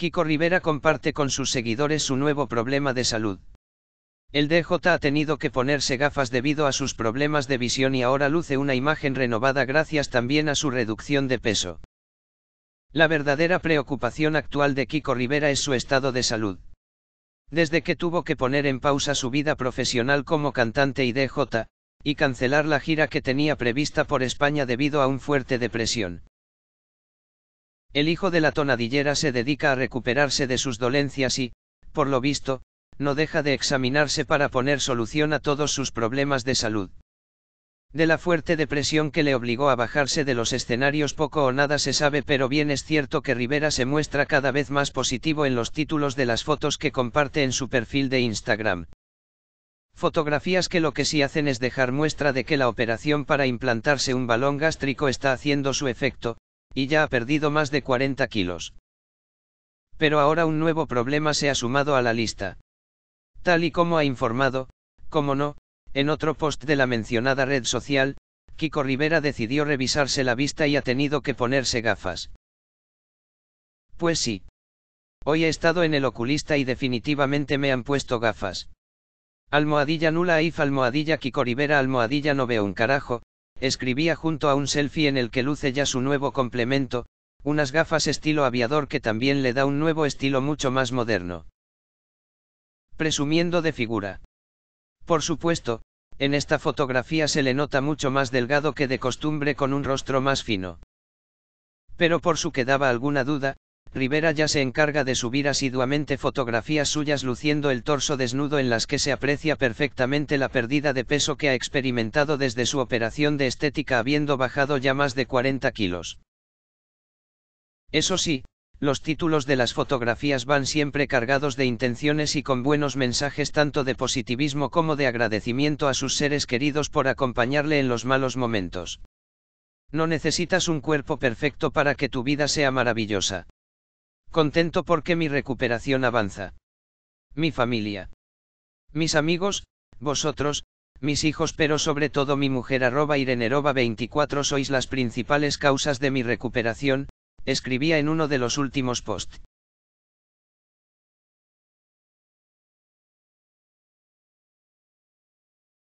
Kiko Rivera comparte con sus seguidores su nuevo problema de salud. El DJ ha tenido que ponerse gafas debido a sus problemas de visión y ahora luce una imagen renovada gracias también a su reducción de peso. La verdadera preocupación actual de Kiko Rivera es su estado de salud. Desde que tuvo que poner en pausa su vida profesional como cantante y DJ, y cancelar la gira que tenía prevista por España debido a un fuerte depresión. El hijo de la tonadillera se dedica a recuperarse de sus dolencias y, por lo visto, no deja de examinarse para poner solución a todos sus problemas de salud. De la fuerte depresión que le obligó a bajarse de los escenarios poco o nada se sabe, pero bien es cierto que Rivera se muestra cada vez más positivo en los títulos de las fotos que comparte en su perfil de Instagram. Fotografías que lo que sí hacen es dejar muestra de que la operación para implantarse un balón gástrico está haciendo su efecto, y ya ha perdido más de 40 kilos. Pero ahora un nuevo problema se ha sumado a la lista. Tal y como ha informado, como no, en otro post de la mencionada red social, Kiko Rivera decidió revisarse la vista y ha tenido que ponerse gafas. Pues sí. Hoy he estado en el oculista y definitivamente me han puesto gafas. Almohadilla nula if almohadilla Kiko Rivera almohadilla no veo un carajo, escribía junto a un selfie en el que luce ya su nuevo complemento, unas gafas estilo aviador que también le da un nuevo estilo mucho más moderno. Presumiendo de figura. Por supuesto, en esta fotografía se le nota mucho más delgado que de costumbre con un rostro más fino. Pero por su quedaba alguna duda, Rivera ya se encarga de subir asiduamente fotografías suyas luciendo el torso desnudo en las que se aprecia perfectamente la pérdida de peso que ha experimentado desde su operación de estética habiendo bajado ya más de 40 kilos. Eso sí, los títulos de las fotografías van siempre cargados de intenciones y con buenos mensajes tanto de positivismo como de agradecimiento a sus seres queridos por acompañarle en los malos momentos. No necesitas un cuerpo perfecto para que tu vida sea maravillosa. Contento porque mi recuperación avanza. Mi familia. Mis amigos, vosotros, mis hijos pero sobre todo mi mujer arroba irenerova 24 sois las principales causas de mi recuperación, escribía en uno de los últimos posts.